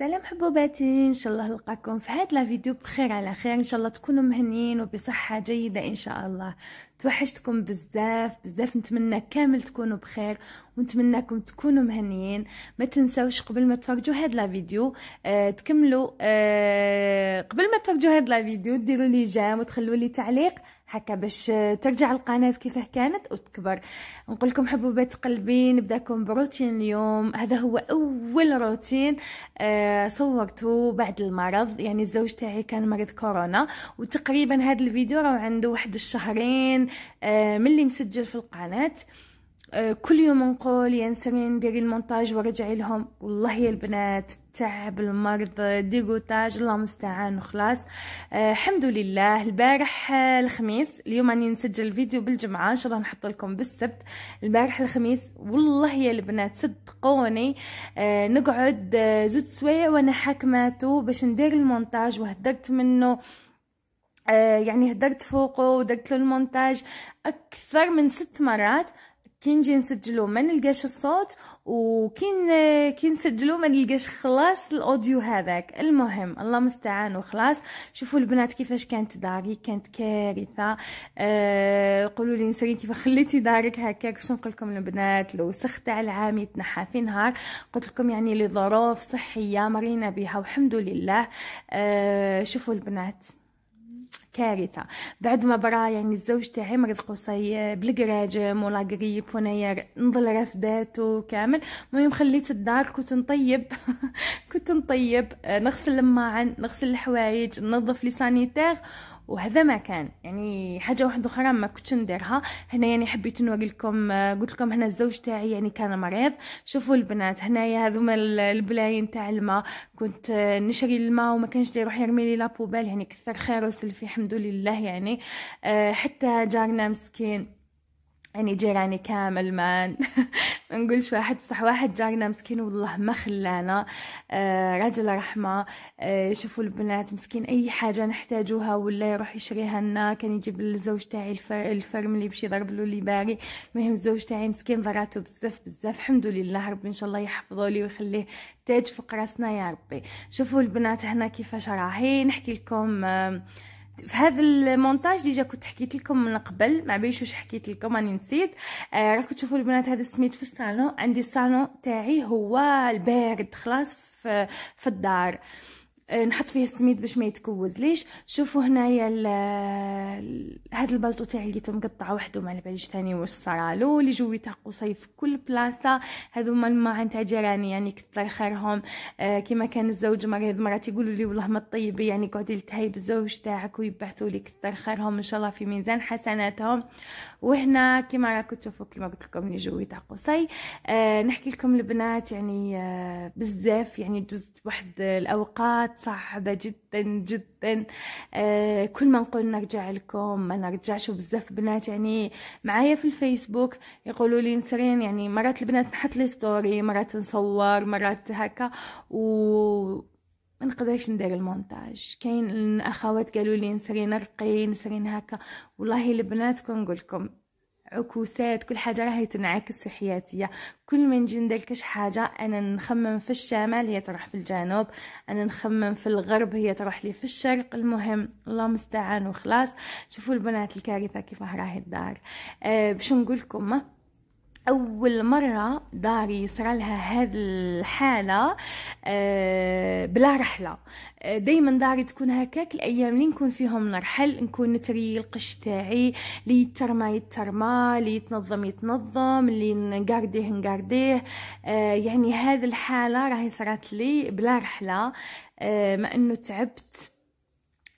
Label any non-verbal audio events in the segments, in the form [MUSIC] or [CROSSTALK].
سلام حبوباتي ان شاء الله نلقاكم في هاد لا فيديو بخير على خير ان شاء الله تكونوا مهنيين وبصحه جيده ان شاء الله توحشتكم بزاف بزاف نتمنى كامل تكونوا بخير ونتمناكم تكونوا مهنيين ما تنساوش قبل ما تفرجوا هاد لا فيديو آه تكملوا آه قبل ما تفرجوا هاد لا فيديو ديروا لي جام وتخلوا لي تعليق هكا باش ترجع القناة كيفاه كانت وتكبر نقول لكم حبوبات قلبي نبداكم بروتين اليوم هذا هو اول روتين آه صورته بعد المرض يعني الزوج تاعي كان مريض كورونا وتقريبا هذا الفيديو راه عنده واحد الشهرين آه من اللي مسجل في القناه آه، كل يوم نقول يا نسرين ديري المونتاج ورجعي لهم والله يا البنات تعب المرض ديغوتاج الله مستعان وخلاص آه الحمد لله البارح آه، الخميس اليوم راني نسجل فيديو بالجمعه ان شاء الله نحط لكم بالسبت البارح الخميس والله يا البنات صدقوني آه نقعد آه، زد سوايع وانا حاكماتو باش ندير المونتاج وهدرت منه آه يعني هدرت فوقه ودرت له المونتاج اكثر من ست مرات كي نجي نسجلو ما نلقاش الصوت وكي كي نسجلو ما نلقاش خلاص الاوديو هذاك المهم الله مستعان وخلاص شوفوا البنات كيفاش كانت داري كانت كارثه أه قولوا لي نسري كيف خليتي دارك هكاك واش نقول لكم البنات لو سخت على العام يتنحى في نهار قلت لكم يعني لظروف صحيه مرينا بها والحمد لله أه شوفوا البنات كارثه بعد ما برا يعني الزوج تاعي مرض قصي بالقراجم ولا قريب ونايا نضل رافداته كامل المهم خليت الدار كنت نطيب [LAUGHS] كنت نطيب نغسل الماعن نغسل الحوايج ننظف لي سانيتير وهذا ما كان يعني حاجه واحده اخرى ما كنتش نديرها هنا يعني حبيت نقول لكم آه، قلت لكم هنا الزوج تاعي يعني كان مريض شوفوا البنات هنايا هذوما البلاين تاع الماء كنت آه، نشري الماء وما كانش يروح يرمي لي لابوبال يعني كثر خير وسلفي الحمد لله يعني آه، حتى جارنا مسكين يعني جيراني يعني كامل ما [LAUGHS] ما نقولش واحد بصح واحد جارنا مسكين والله ما خلانا آه، رجل راجل رحمه آه، شوفوا البنات مسكين اي حاجه نحتاجوها ولا يروح يشريها لنا كان يجيب للزوج تاعي الفرم اللي باش يضرب له اللي باري المهم الزوج تاعي مسكين ضراتو بزاف بزاف الحمد لله ربي ان شاء الله يحفظه لي ويخليه تاج فوق راسنا يا ربي شوفوا البنات هنا كيفاش راهي نحكي لكم آه في هذا المونتاج ديجا كنت حكيت لكم من قبل ما عبيش واش حكيت لكم راني نسيت آه راكم تشوفوا البنات هذا سميت في الصالون عندي الصالون تاعي هو البارد خلاص في, في الدار آه آه، نحط فيه السميد باش ما يتكوز ليش شوفوا هنايا هذا البلطو تاعي لقيته مقطع وحده ما على باليش ثاني واش صرالو اللي جوي قصي في كل بلاصه ما الماعن تاع جيراني يعني كثر خيرهم آه كما كان الزوج مريض مرات يقولوا لي والله ما طيبي يعني قعدي لتهي بالزوج تاعك ويبعثوا لي كثر خيرهم ان شاء الله في ميزان حسناتهم وهنا كما راكم تشوفوا كما قلت لكم اللي تاع قصي آه نحكي لكم البنات يعني آه بزاف يعني جزت واحد الاوقات صعبه جدا جدا آه كل ما نقول نرجع لكم ما نرجعش بزاف بنات يعني معايا في الفيسبوك يقولوا لي نسرين يعني مرات البنات نحط لي ستوري مرات نصور مرات هكا و ما نقدرش ندير المونتاج كاين الاخوات قالوا لي نسرين رقي نسرين هكا والله البنات كنقول لكم عكوسات كل حاجه راهي تنعكس في حياتي كل ما نجي ندير كش حاجه انا نخمم في الشمال هي تروح في الجنوب انا نخمم في الغرب هي تروح لي في الشرق المهم الله مستعان وخلاص شوفوا البنات الكارثه كيف راهي الدار أه باش نقول لكم اول مره داري صرا لها هذه الحاله آه، بلا رحله آه، دائما داري تكون هكاك الايام اللي نكون فيهم نرحل نكون نتري القش تاعي لي يترمى يترمى لي يتنظم يتنظم اللي نقارديه نقارديه آه، يعني هذه الحاله راهي صرات لي بلا رحله أه ما انه تعبت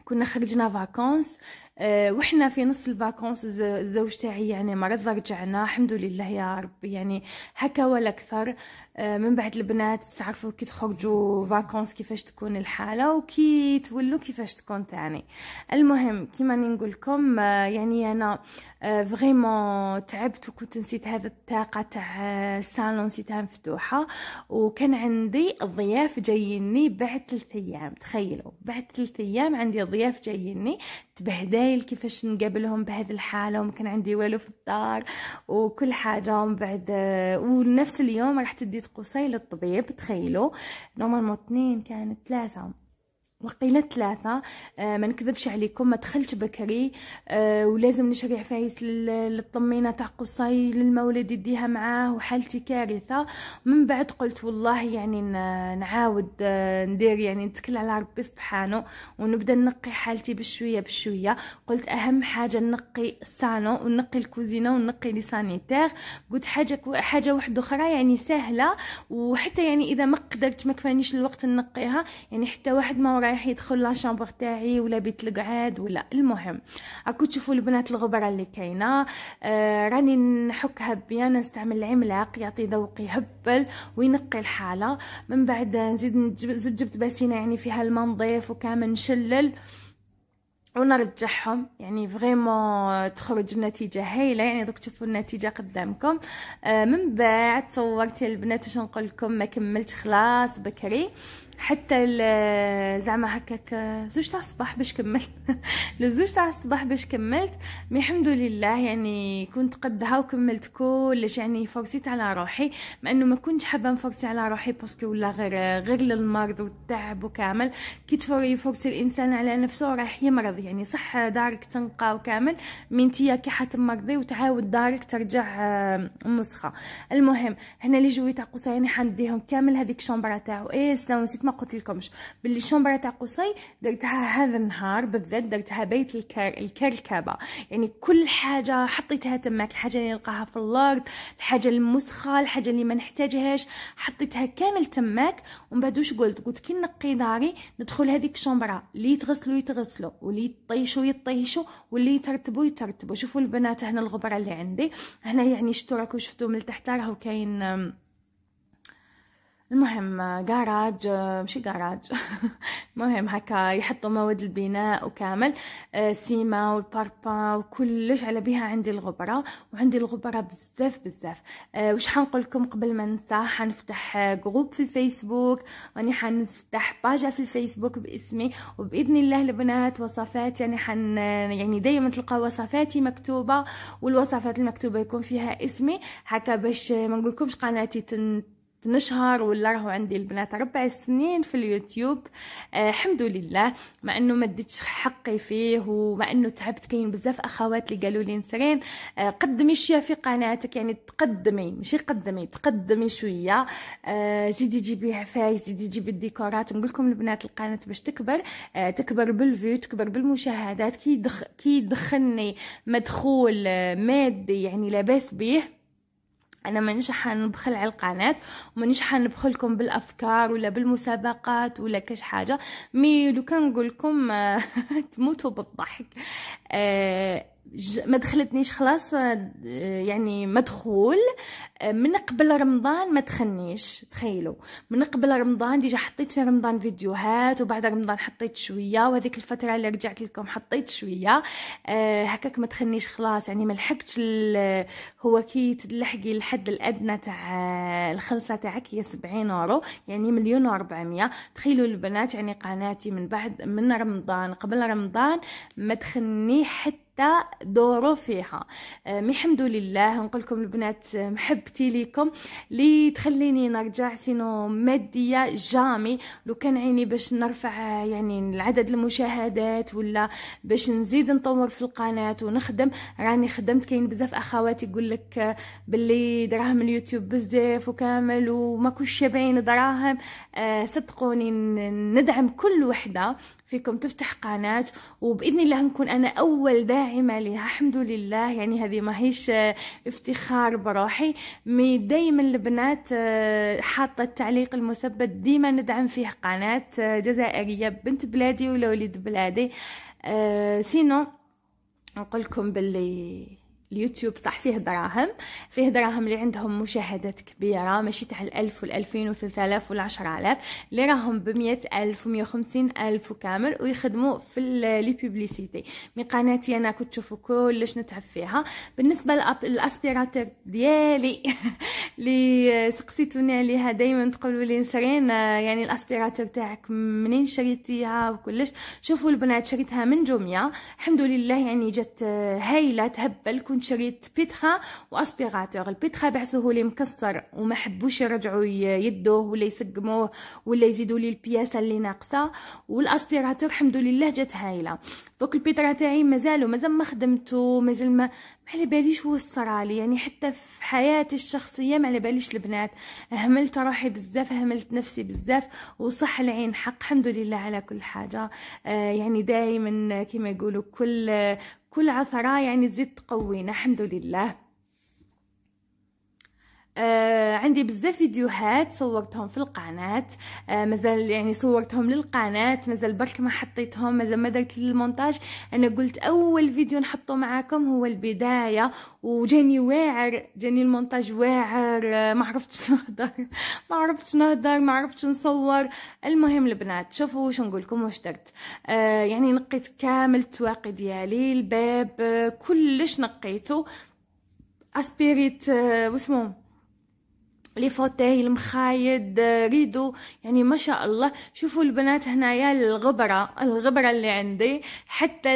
كنا خرجنا فاكونس آه، وحنا في نص الفاكونس الزوج تاعي يعني مرض رجعنا الحمد لله يا ربي يعني هكا ولا أكثر آه، من بعد البنات تعرفوا كي تخرجوا فاكونس كيفاش تكون الحالة وكي تولوا كيفاش تكون تاني المهم كيما نقول لكم آه، يعني أنا فريمون تعبت وكنت نسيت هذا الطاقة تاع الصالون نسيتها مفتوحة وكان عندي ضياف جايني بعد ثلاث أيام تخيلوا بعد ثلاث أيام عندي ضياف جايني تبهدايل كيفاش نقابلهم بهذه الحاله وما كان عندي والو في الدار وكل حاجه ومن بعد ونفس اليوم راح تدي قصي للطبيب تخيلوا نورمالمون اثنين كانت ثلاثه وقيله ثلاثة آه، ما نكذبش عليكم ما دخلت بكري آه، ولازم نشري عفايس للطمينه تاع قصي للمولد يديها معاه وحالتي كارثه من بعد قلت والله يعني نعاود آه، ندير يعني نتكل على ربي سبحانه ونبدا نقي حالتي بشويه بشويه قلت اهم حاجه نقي الصالون ونقي الكوزينه ونقي لي سانيتير قلت حاجه حاجه واحده اخرى يعني سهله وحتى يعني اذا ما قدرت ما كفانيش الوقت نقيها يعني حتى واحد ما وراي رايح يدخل شامبر تاعي ولا بيت القعاد ولا المهم راكو تشوفوا البنات الغبره اللي كاينه آه راني نحكها بيان نستعمل العملاق يعطي ذوق يهبل وينقي الحاله من بعد نزيد زدت جبت باسينه يعني فيها الماء نظيف وكامل نشلل ونرجعهم يعني فريمون تخرج النتيجه هايله يعني دوك تشوفوا النتيجه قدامكم آه من بعد صورت البنات واش نقول لكم ما كملت خلاص بكري حتى زعما هكاك زوج تاع الصباح باش كملت [LAUGHS] لزوج تاع الصباح باش كملت مي الحمد لله يعني كنت قدها وكملت كلش يعني فوزيت على روحي مع انه ما كنتش حابه نفوزي على روحي باسكو ولا غير غير للمرض والتعب وكامل كي تفوزي الانسان على نفسه راح يمرض يعني صح دارك تنقى وكامل مي تيا كي حتمرضي وتعاود دارك ترجع مسخه آه، المهم هنا لي جوي تاع قصه يعني حنديهم كامل هذيك الشومبرا تاعو اي سلام نسيت قلت لكمش باللي الشومبرا تاع قصي درتها هذا النهار بالذات درتها بيت الكر... الكركبه يعني كل حاجه حطيتها تماك الحاجه اللي نلقاها في الارض الحاجه المسخه الحاجه اللي ما نحتاجهاش حطيتها كامل تماك ومن بعد واش قلت قلت كي نقي داري ندخل هذيك الشومبره اللي يتغسلوا يتغسلوا واللي يطيشوا يطيشوا واللي يترتبوا يترتبوا شوفوا البنات هنا الغبره اللي عندي هنا يعني شفتوا راكم شفتوا من تحت راهو كاين المهم جاراج مش جاراج [LAUGHS] مهم هكا يحطوا مواد البناء وكامل سيما والباربا وكلش على بها عندي الغبرة وعندي الغبرة بزاف بزاف أه، وش حنقول لكم قبل ما ننسى حنفتح جروب في الفيسبوك واني حنفتح باجة في الفيسبوك باسمي وباذن الله البنات وصفات يعني حن يعني دائما تلقى وصفاتي مكتوبه والوصفات المكتوبه يكون فيها اسمي هكا باش ما نقولكمش قناتي تن نشهر ولا راهو عندي البنات ربع سنين في اليوتيوب آه الحمد لله مع انه ما ديتش حقي فيه ومع انه تعبت كاين بزاف اخوات اللي قالوا لي نسرين آه قدمي شويه في قناتك يعني تقدمي ماشي قدمي تقدمي شويه آه زيدي جيبي عفايس زيدي جيبي الديكورات نقول لكم البنات القناه باش تكبر آه تكبر بالفيو تكبر بالمشاهدات كي دخلني مدخول آه، مادي يعني لاباس به انا مانيش حنبخل على القناه ومانيش حنبخلكم بالافكار ولا بالمسابقات ولا كاش حاجه مي لو كان نقول لكم [LAUGHS] تموتوا بالضحك آه ما دخلتنيش خلاص آه، يعني مدخول آه، من قبل رمضان ما تخنيش تخيلوا من قبل رمضان ديجا حطيت في رمضان فيديوهات وبعد رمضان حطيت شويه وهذيك الفتره اللي رجعت لكم حطيت شويه آه، هكاك ما تخنيش خلاص يعني ما لحقتش هو كي تلحقي الحد الادنى تاع الخلصه تاعك هي 70 اورو يعني مليون و400 تخيلوا البنات يعني قناتي من بعد من رمضان قبل رمضان ما تخني حتى حتى دوروا فيها الحمد آه، لله نقول لكم البنات آه، محبتي ليكم اللي تخليني نرجع سينو ماديه جامي لو كان عيني باش نرفع آه، يعني العدد المشاهدات ولا باش نزيد نطور في القناه ونخدم راني خدمت كاين بزاف اخوات يقول لك باللي دراهم اليوتيوب بزاف وكامل وما كوش شابعين دراهم صدقوني ندعم كل وحده فيكم تفتح قناة وبإذن الله نكون أنا أول داعمة لها الحمد لله يعني هذه ماهيش آه، افتخار بروحي مي دايما البنات آه، حاطة التعليق المثبت ديما ندعم فيه قناة آه، جزائرية بنت بلادي ولا وليد بلادي سينو نقولكم باللي اليوتيوب صح فيه دراهم فيه دراهم اللي عندهم مشاهدات كبيرة ماشي تاع الألف والألفين وثلاثة آلاف والعشرة آلاف اللي راهم بمية ألف ومية وخمسين ألف وكامل ويخدموا في لي بيبليسيتي من قناتي أنا كنت تشوفوا كلش نتعب فيها بالنسبة للأسبيراتور ديالي اللي [LAUGHS] سقسيتوني عليها دايما تقولوا لي نسرين يعني الأسبيراتور تاعك منين شريتيها وكلش شوفوا البنات شريتها من جوميا الحمد لله يعني جات هايلة تهبل كنت شريت بيتخا واسبيغاتور البيتخا بعثوه لي مكسر وما حبوش يرجعوا يدوه ولا يسقموه ولا يزيدوا لي البياسه اللي ناقصه والاسبيغاتور الحمد لله جات هايله دوك البيترا تاعي مازالو مازال ما خدمتو مازال ما ما على باليش هو الصرالي يعني حتى في حياتي الشخصيه ما على باليش البنات هملت روحي بزاف هملت نفسي بزاف وصح العين حق الحمد لله على كل حاجه آه يعني دائما كما يقولوا كل كل عثرة يعني تزيد تقوينا الحمد لله آه عندي بزاف فيديوهات صورتهم في القناه آه مازال يعني صورتهم للقناه مازال برك ما حطيتهم مازال ما درت المونتاج انا قلت اول فيديو نحطه معاكم هو البدايه وجاني واعر جاني المونتاج واعر آه ما عرفتش [LAUGHS] نهضر ما عرفتش نهضر ما عرفتش نصور المهم البنات شوفوا واش نقول لكم واش درت آه يعني نقيت كامل التواقي ديالي الباب آه كلش نقيته اسبيريت آه واسمه لي فوتيه المخايد ريدو يعني ما شاء الله شوفوا البنات هنايا الغبره الغبره اللي عندي حتى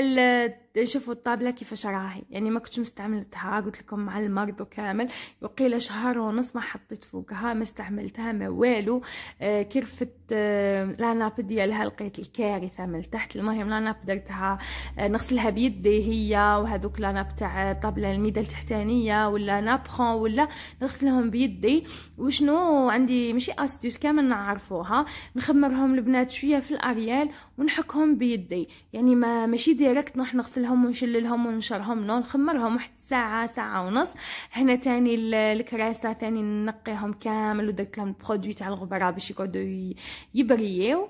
شوفوا الطابله كيفاش راهي يعني ما كنتش مستعملتها قلت لكم مع المرض وكامل وقيل شهر ونص ما حطيت فوقها ما استعملتها ما والو آه، كرفت آه، لا ناب لاناب ديالها لقيت الكارثه من تحت المهم لاناب درتها آه، نغسلها بيدي هي وهذوك لاناب تاع الطابله الميده التحتانيه ولا نابخون ولا نغسلهم بيدي وشنو عندي ماشي استيوس كامل نعرفوها نخمرهم البنات شويه في الاريال ونحكهم بيدي يعني ما ماشي ديريكت نروح نغسل نعملهم ونشللهم وننشرهم نخمرهم واحد ساعة ساعة ونص هنا تاني الكراسة تاني نقيهم كامل ودرت لهم البرودوي تاع الغبرة باش يقعدوا يبريو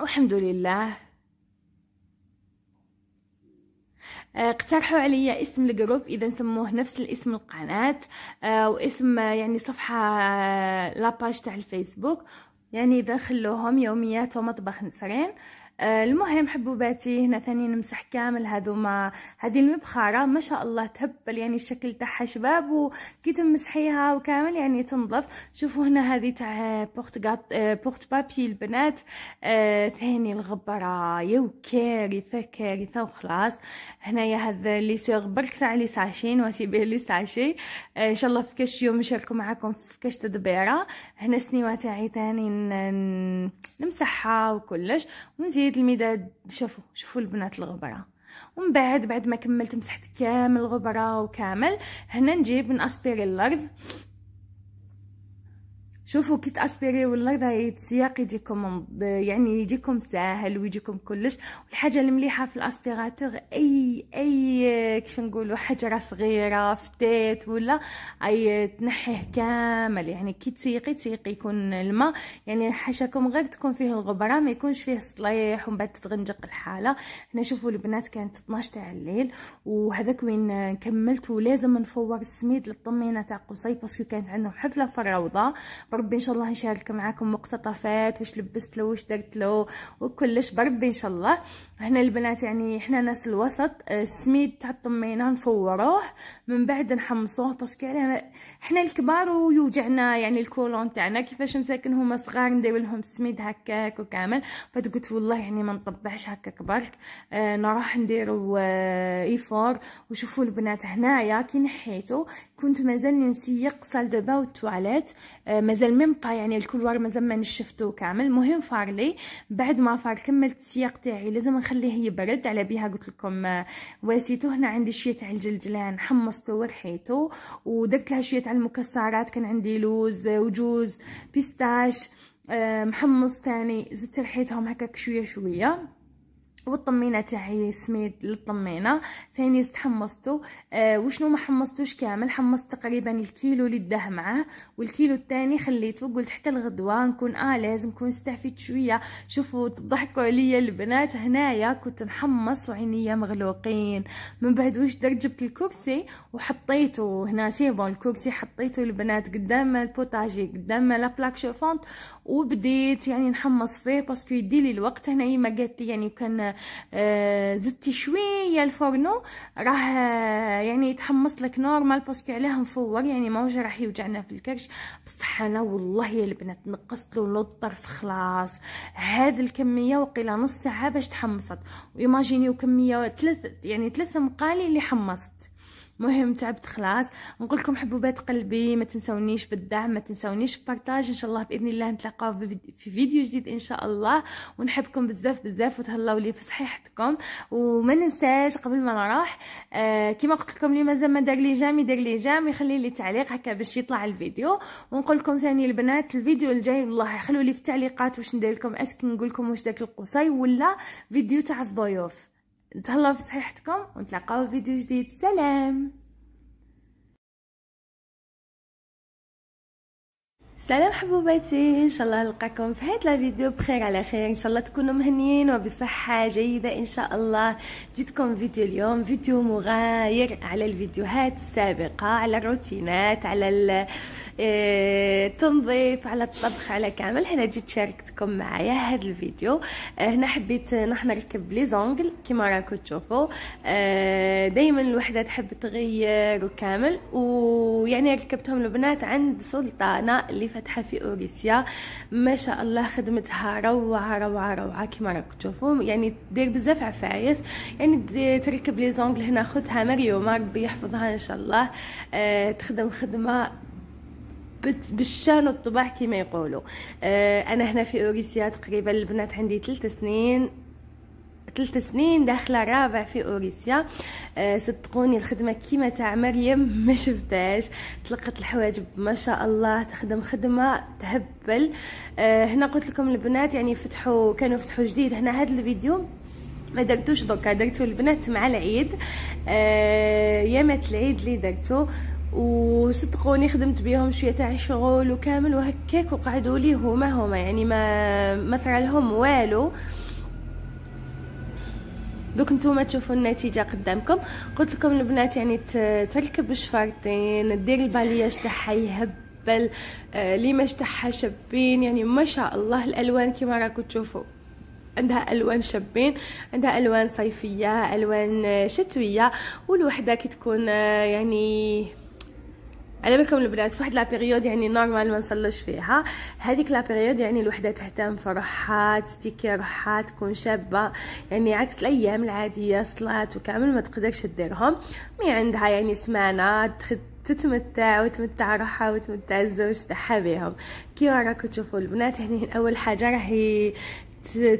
والحمد لله آه، اقترحوا عليا اسم الجروب اذا سموه نفس الاسم القناه اه واسم آه، يعني صفحه آه، لاباج تاع الفيسبوك يعني اذا خلوهم يوميات ومطبخ نسرين آه، المهم حبوباتي هنا ثاني نمسح كامل ما هذه المبخره ما شاء الله تهبل يعني الشكل تاعها شباب وكي تمسحيها وكامل يعني تنظف شوفوا هنا هذه تاع بورت آه، بورت بابي البنات آه، ثاني الغبره يو كارثه كارثه وخلاص هنايا هذا لي سيغ برك تاع لي ساشي نواسي بيه لي ساشي ان شاء الله في كاش يوم نشاركو معاكم في كاش تدبيره هنا سنيوة تاعي ثاني نمسحها وكلش ونزيد شويه المداد شوفوا شوفوا البنات الغبره ومن بعد بعد ما كملت مسحت كامل الغبره وكامل هنا نجيب ناسبيري الارض شوفوا كيت اسبيري والله هاي السياق يجيكم يعني يجيكم سهل ويجيكم كلش والحاجه المليحه في الاسبيراتور اي اي كش نقولوا حجره صغيره فتات ولا اي تنحيه كامل يعني كي تسيقي تسيقي يكون الماء يعني حاشاكم غير تكون فيه الغبره ما يكونش فيه صليح ومن بعد تتغنجق الحاله هنا شوفوا البنات كانت 12 تاع الليل وهذاك وين كملت ولازم نفور السميد للطمينه تاع قصي باسكو كانت عندهم حفله في الروضه بربي ان شاء الله نشارك معكم مقتطفات واش لبست له واش درت له وكلش بربي ان شاء الله احنا البنات يعني احنا ناس الوسط آه، السميد تاع الطمينه نفوروه من بعد نحمصوه باسكو يعني احنا الكبار ويوجعنا يعني الكولون تاعنا كيفاش مساكن هما صغار ندير لهم السميد هكاك وكامل فقلت والله يعني ما نطبعش هكاك برك اه نروح نديرو اه ايفور وشوفوا البنات هنايا كي نحيتو كنت مازال نسيق سال دو با والتواليت اه مازال ميم با يعني الكولوار مازال ما نشفتو كامل المهم فارلي بعد ما فار كملت السياق تاعي لازم نخليه يبرد على بها قلت لكم آه، واسيتو هنا عندي شويه تاع الجلجلان حمصته ورحيته ودرت لها شويه تاع المكسرات كان عندي لوز آه، وجوز بيستاش آه، محمص تاني زدت رحيتهم هكاك شويه شويه والطمينه تاعي سميد للطمينه ثاني حمصته آه وشنو ما حمصتوش كامل حمصت تقريبا الكيلو اللي داه معاه والكيلو الثاني خليته قلت حتى الغدوه نكون اليز نكون استعفيت شويه شوفوا تضحكوا عليا البنات هنايا كنت نحمص وعينيا مغلوقين من بعد واش درت جبت الكرسي وحطيته هنا سي بون الكرسي حطيته البنات قدام البوتاجي قدام لا بلاك شوفونت وبديت يعني نحمص فيه باسكو يدي لي الوقت هنايا ما قالت لي يعني كان آه، زدتي شويه الفرنو راه آه، يعني يتحمص لك نورمال باسكو علاه مفور يعني ما وجه راح يوجعنا في الكرش بصح انا والله يا البنات نقصت له الطرف خلاص هذا الكميه وقيله نص ساعه باش تحمصت وايماجينيو كميه ثلاث يعني ثلاث مقالي اللي حمصت مهم تعبت خلاص نقول لكم حبوبات قلبي ما تنسونيش بالدعم ما تنسونيش بارتاج ان شاء الله باذن الله نتلاقاو في فيديو جديد ان شاء الله ونحبكم بزاف بزاف وتهلاو لي في صحيحتكم وما ننساش قبل ما نروح آه كما قلت لكم اللي مازال ما دار لي جام يدير لي جام يخلي لي تعليق هكا باش يطلع الفيديو ونقول لكم ثاني البنات الفيديو الجاي والله خلوا لي في التعليقات واش ندير لكم اسك نقول لكم واش داك القصي ولا فيديو تاع الضيوف تهلاو في صحيحتكم ونتلاقاو في فيديو جديد سلام سلام حبوباتي ان شاء الله نلقاكم في هاد الفيديو بخير على خير ان شاء الله تكونوا مهنيين وبصحه جيده ان شاء الله جيتكم فيديو اليوم فيديو مغاير على الفيديوهات السابقه على الروتينات على إيه، تنظيف على الطبخ على كامل هنا جيت شاركتكم معايا هذا الفيديو إيه، هنا حبيت نحن نركب لي زونغل كما راكم تشوفوا إيه، دائما الوحده تحب تغير وكامل ويعني ركبتهم البنات عند سلطانه اللي فاتحه في اوريسيا ما شاء الله خدمتها روعه روعه روعه كما راكم تشوفوا يعني دير بزاف عفايس يعني تركب لي زونغل هنا خدها مريومه ربي يحفظها ان شاء الله تخدم خدمه بالشان والطباع كما يقولوا آه، انا هنا في اوريسيا تقريبا البنات عندي ثلاث سنين ثلاث سنين داخله رابع في اوريسيا آه، صدقوني الخدمه كيما تاع مريم ما شفتهاش طلقت الحواجب ما شاء الله تخدم خدمه تهبل آه، هنا قلت لكم البنات يعني فتحوا كانوا فتحوا جديد هنا هذا الفيديو ما درتوش دوكا درتو البنات مع العيد آه يامة العيد اللي درتو وصدقوني خدمت بيهم شويه تاع شغل وكامل وهكاك وقعدوا لي هما هما يعني ما ما صرا لهم والو دوك نتوما تشوفوا النتيجه قدامكم قلت لكم البنات يعني تركب الشفارتين دير البالياج تاعها يهبل آه ليماج تاعها شابين يعني ما شاء الله الالوان كما راكم تشوفوا عندها الوان شابين عندها الوان صيفيه الوان شتويه والوحده كي تكون آه، يعني على بالكم البنات فواحد لابيريود يعني نورمال ما نصلوش فيها هذيك لابيريود يعني الوحده تهتم فرحها تستيكي روحها تكون شابه يعني عكس الايام العاديه صلات وكامل ما تقدرش ديرهم مي عندها يعني سمانه تخد تتمتع وتمتع روحها وتمتع الزوج تاعها بيهم كيما راكم تشوفوا البنات هنا يعني اول حاجه راهي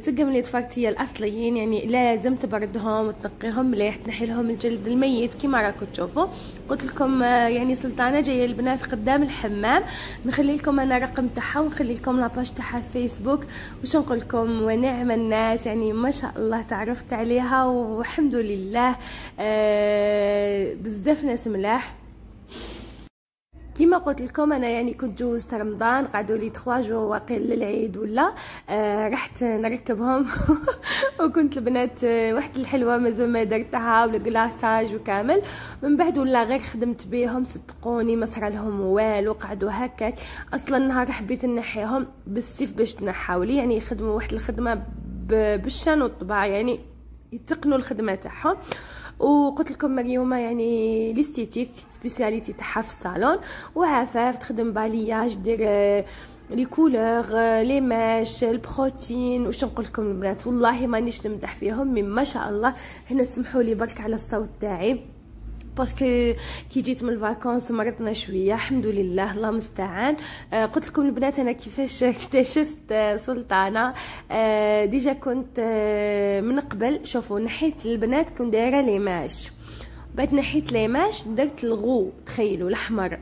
تلقى من هي الاصليين يعني لازم تبردهم وتنقيهم مليح تنحي لهم الجلد الميت كما راكم تشوفوا قلت لكم آه، يعني سلطانه جايه البنات قدام الحمام نخلي لكم انا الرقم تاعها ونخلي لكم لاباج تاعها في فيسبوك واش نقول لكم ونعم الناس يعني ما شاء الله تعرفت عليها والحمد لله آه، بزاف ناس ملاح كيما قلت لكم انا يعني كنت جوزت رمضان قعدوا لي 3 جور واقيل للعيد ولا آه رحت نركبهم [LAUGHS] وكنت البنات آه، واحد الحلوه مازال ما درتها والكلاصاج وكامل من بعد ولا غير خدمت بيهم صدقوني ما صرا لهم والو قعدوا هكاك اصلا نهار حبيت نحيهم بالسيف باش تنحاو لي يعني يخدموا واحد الخدمه بالشان والطباع يعني يتقنوا الخدمه تاعهم وقلت لكم اليوم يعني ليستيتيك سبيسياليتي تاعها في الصالون وعفاف تخدم بالياج دير آه، لي كولور آه، لي ماش البروتين واش نقول لكم البنات والله مانيش نمدح فيهم مي ما شاء الله هنا تسمحوا لي برك على الصوت تاعي باسكو كي جيت من الفاكونس مرضنا شويه الحمد لله الله مستعان آه قلت لكم البنات انا كيفاش [LAUGHS] اكتشفت آه، سلطانه آه ديجا كنت آه من قبل شوفوا نحيت البنات كنت دايره ليماش بعد نحيت ليماش درت الغو تخيلوا الاحمر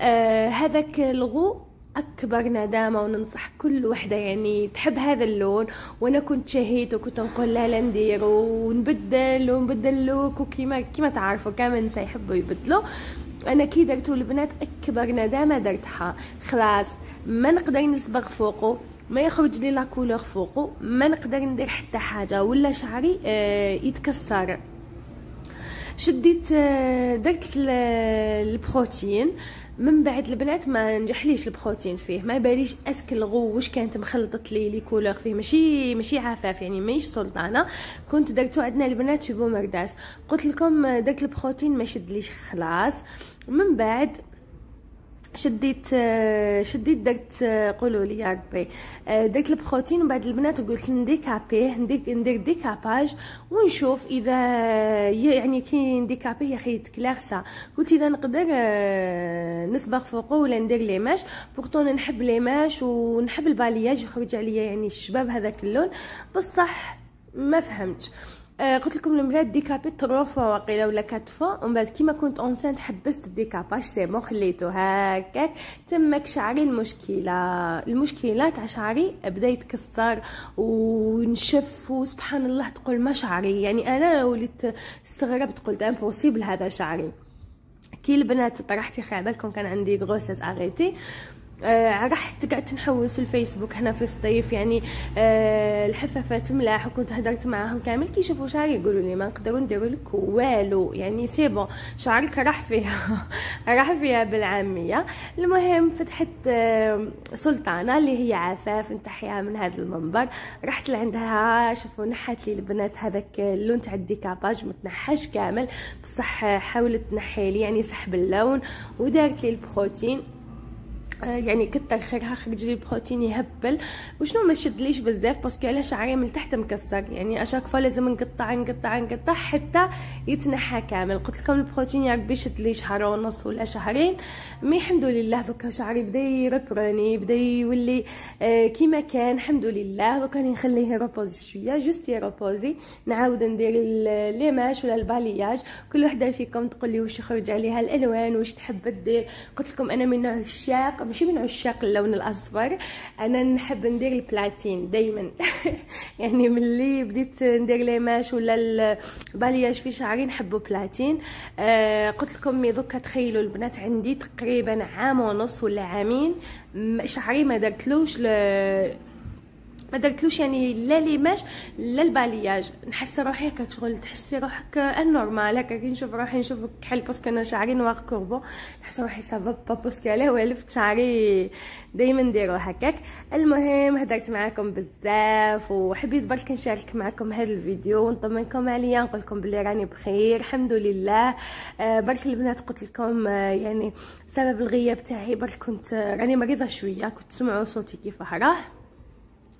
آه هذاك الغو اكبر ندامه وننصح كل وحده يعني تحب هذا اللون وانا كنت شهيت وكنت نقول لا لا ندير ونبدل ونبدل لوك وكيما كيما تعرفوا كامل نسا يحبوا يبدلوا انا كي درتو البنات اكبر ندامه درتها خلاص ما نقدر نصبغ فوقه ما يخرج لي لا كولور فوقه ما نقدر ندير حتى حاجه ولا شعري آه يتكسر شديت آه درت البروتين آه من بعد البنات ما نجحليش البروتين فيه ما يباليش اسك الغو واش كانت مخلطت لي لي كولور فيه ماشي ماشي عفاف يعني ماشي سلطانه كنت درتو عندنا البنات في بومرداس قلت لكم درت البروتين ما شدليش خلاص من بعد شديت آه، شديت درت آه، قولوا لي يا ربي آه، درت البروتين ومن بعد البنات قلت نديكابيه نديك ندير ديكاباج ونشوف اذا يعني كي نديكابيه يا اخي تكلارسا قلت اذا نقدر نصبغ فوقه ولا ندير لي ماش بورتون نحب لي ماش ونحب البالياج يخرج عليا يعني الشباب هذاك اللون بصح ما فهمتش آه، قلت لكم المراه ديكابي ترون فوا وقيلا ولا كات فوا ومن بعد كيما كنت اونسانت حبست الديكاباج سي مو خليته هكاك تمك شعري المشكله المشكله تاع شعري بدا يتكسر ونشف وسبحان الله تقول ما شعري يعني انا وليت استغربت قلت امبوسيبل هذا شعري كي البنات طرحتي خيالكم كان عندي غروسس اغيتي آه رحت قعدت نحوس الفيسبوك هنا في الصيف يعني آه الحفافات ملاح وكنت هدرت معاهم كامل كي يشوفوا شعري يقولوا لي ما نقدروا نديروا لك والو يعني سي بون شعرك راح فيها [LAUGHS] راح فيها بالعاميه المهم فتحت آه سلطانه اللي هي عفاف نتحيها من هذا المنبر رحت لعندها شوفوا نحت لي البنات هذاك اللون تاع الديكاباج متنحاش كامل بصح حاولت تنحي لي يعني سحب اللون ودارت لي البروتين آه، يعني كتر خيرها خرج لي بروتين يهبل وشنو ما شدليش بزاف باسكو على شعري من تحت مكسر يعني اشاك فوا لازم نقطع نقطع نقطع حتى يتنحى كامل قلت لكم البروتين يا ربي شد لي شهر ونص ولا شهرين مي الحمد لله دوكا شعري بدا يربروني بدا يولي آه، كيما كان الحمد لله دوكا راني نخليه يروبوزي شويه جوست يروبوزي نعاود ندير لي ماش ولا البالياج كل وحده فيكم تقول لي واش يخرج عليها الالوان واش تحب دير قلت لكم انا من نوع الشاق ماشي من عشاق اللون الاصفر انا نحب ندير البلاتين دائما [LAUGHS] يعني ملي بديت ندير لي ماش ولا البالياج في شعري نحبو بلاتين آه قلت لكم دوكا تخيلوا البنات عندي تقريبا عام ونص ولا عامين شعري ما درتلوش ل... ما درتلوش يعني لا ليماج لا البالياج نحس روحي هكا شغل تحسي روحك هكا كي نشوف روحي نشوفك كحل باسكو انا شعري نوار كوربو نحس روحي سافا با باسكو علاه والفت شعري دايما نديرو هكاك المهم هدرت معاكم بزاف وحبيت برك نشارك معاكم هذا الفيديو ونطمنكم عليا نقولكم بلي راني بخير الحمد لله آه، برك البنات قلت لكم آه، يعني سبب الغياب تاعي برك كنت راني مريضه شويه كنت تسمعوا صوتي كيف راه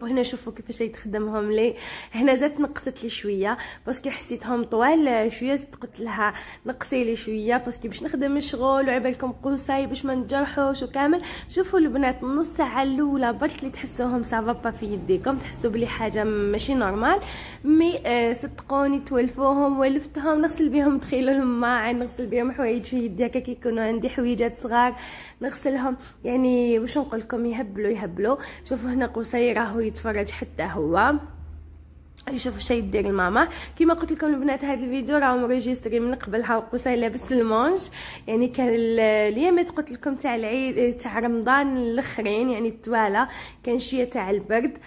وهنا شوفوا كيفاش يتخدمهم لي هنا زادت نقصت لي شويه باسكو حسيتهم طوال شويه زدت قلت لها نقصي لي شويه باسكو باش نخدم الشغل وعبالكم قوساي باش ما نجرحوش وكامل شوفوا البنات نص ساعه الاولى برك اللي تحسوهم سافا با في يديكم تحسوا بلي حاجه ماشي نورمال مي آه، صدقوني تولفوهم ولفتهم نغسل بهم تخيلوا الماعن نغسل بهم حوايج في يدي هكا كيكونوا عندي حويجات صغار نغسلهم يعني واش نقول لكم يهبلوا يهبلوا شوفوا هنا قوساي راهو يتفرج حتى هو يشوف شي دير الماما كما قلت لكم البنات هذا الفيديو راه مريجستري من قبلها وقصه لابس المونج يعني كان اليومات قلت لكم تاع العيد تاع رمضان الاخرين يعني التوالى كان شويه تاع البرد